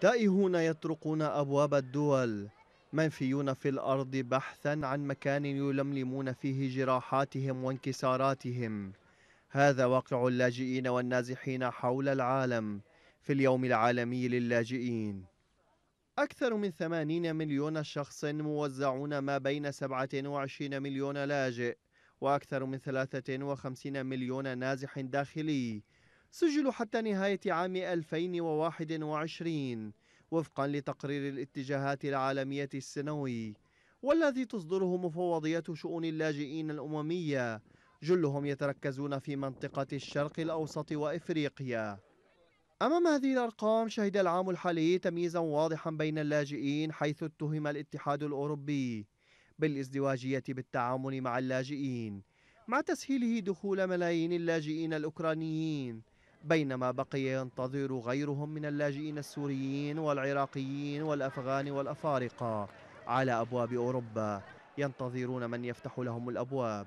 تائهون يطرقون أبواب الدول منفيون في الأرض بحثا عن مكان يلملمون فيه جراحاتهم وانكساراتهم هذا واقع اللاجئين والنازحين حول العالم في اليوم العالمي للاجئين أكثر من 80 مليون شخص موزعون ما بين 27 مليون لاجئ وأكثر من 53 مليون نازح داخلي سجلوا حتى نهاية عام 2021 وفقا لتقرير الاتجاهات العالمية السنوي والذي تصدره مفوضية شؤون اللاجئين الأممية جلهم يتركزون في منطقة الشرق الأوسط وإفريقيا أمام هذه الأرقام شهد العام الحالي تمييزا واضحا بين اللاجئين حيث اتهم الاتحاد الأوروبي بالازدواجية بالتعامل مع اللاجئين مع تسهيله دخول ملايين اللاجئين الأوكرانيين بينما بقي ينتظر غيرهم من اللاجئين السوريين والعراقيين والأفغان والأفارقة على أبواب أوروبا ينتظرون من يفتح لهم الأبواب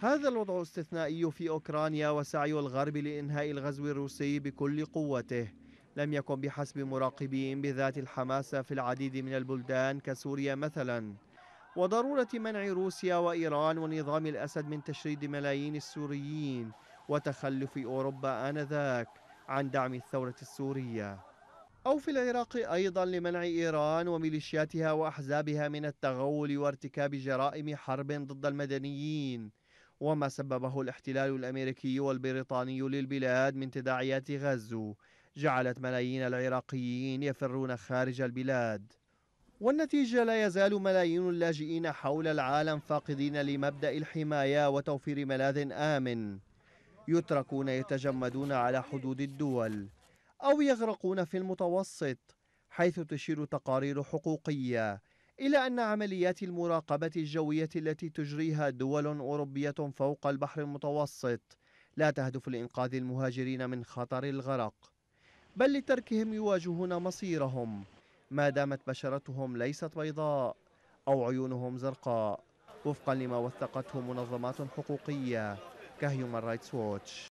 هذا الوضع الاستثنائي في أوكرانيا وسعي الغرب لإنهاء الغزو الروسي بكل قوته لم يكن بحسب مراقبين بذات الحماسة في العديد من البلدان كسوريا مثلا وضرورة منع روسيا وإيران ونظام الأسد من تشريد ملايين السوريين وتخلف أوروبا آنذاك عن دعم الثورة السورية أو في العراق أيضا لمنع إيران وميليشياتها وأحزابها من التغول وارتكاب جرائم حرب ضد المدنيين وما سببه الاحتلال الأمريكي والبريطاني للبلاد من تداعيات غزو جعلت ملايين العراقيين يفرون خارج البلاد والنتيجة لا يزال ملايين اللاجئين حول العالم فاقدين لمبدأ الحماية وتوفير ملاذ آمن يتركون يتجمدون على حدود الدول أو يغرقون في المتوسط حيث تشير تقارير حقوقية إلى أن عمليات المراقبة الجوية التي تجريها دول أوروبية فوق البحر المتوسط لا تهدف لإنقاذ المهاجرين من خطر الغرق بل لتركهم يواجهون مصيرهم ما دامت بشرتهم ليست بيضاء أو عيونهم زرقاء وفقا لما وثقته منظمات حقوقية Human Rights Watch